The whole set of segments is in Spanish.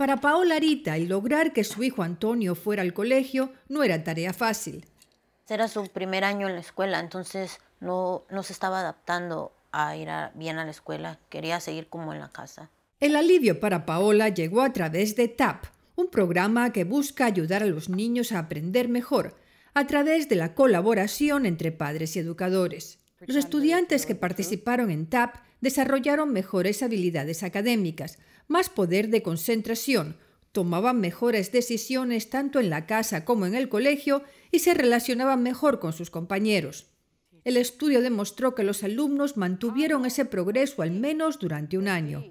Para Paola Arita, el lograr que su hijo Antonio fuera al colegio no era tarea fácil. Era su primer año en la escuela, entonces no, no se estaba adaptando a ir bien a la escuela, quería seguir como en la casa. El alivio para Paola llegó a través de TAP, un programa que busca ayudar a los niños a aprender mejor, a través de la colaboración entre padres y educadores. Los estudiantes que participaron en TAP desarrollaron mejores habilidades académicas, más poder de concentración, tomaban mejores decisiones tanto en la casa como en el colegio y se relacionaban mejor con sus compañeros. El estudio demostró que los alumnos mantuvieron ese progreso al menos durante un año.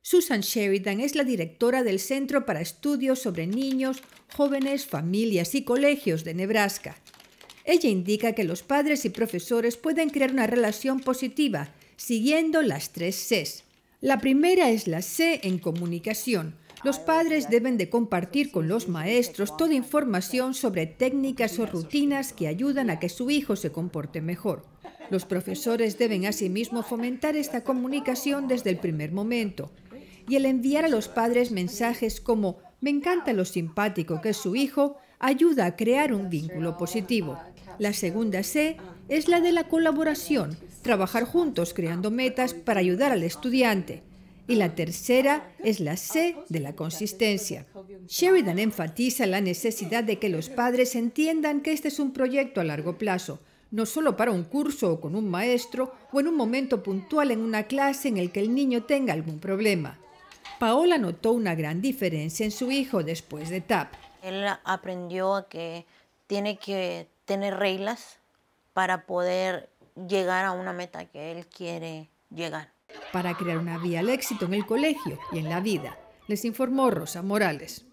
Susan Sheridan es la directora del Centro para Estudios sobre Niños, Jóvenes, Familias y Colegios de Nebraska. Ella indica que los padres y profesores pueden crear una relación positiva, siguiendo las tres Cs. La primera es la C en comunicación. Los padres deben de compartir con los maestros toda información sobre técnicas o rutinas que ayudan a que su hijo se comporte mejor. Los profesores deben asimismo fomentar esta comunicación desde el primer momento y el enviar a los padres mensajes como me encanta lo simpático que es su hijo ayuda a crear un vínculo positivo. La segunda C es la de la colaboración, trabajar juntos creando metas para ayudar al estudiante. Y la tercera es la C de la consistencia. Sheridan enfatiza la necesidad de que los padres entiendan que este es un proyecto a largo plazo, no solo para un curso o con un maestro o en un momento puntual en una clase en el que el niño tenga algún problema. Paola notó una gran diferencia en su hijo después de TAP. Él aprendió a que tiene que tener reglas para poder llegar a una meta que él quiere llegar. Para crear una vía al éxito en el colegio y en la vida, les informó Rosa Morales.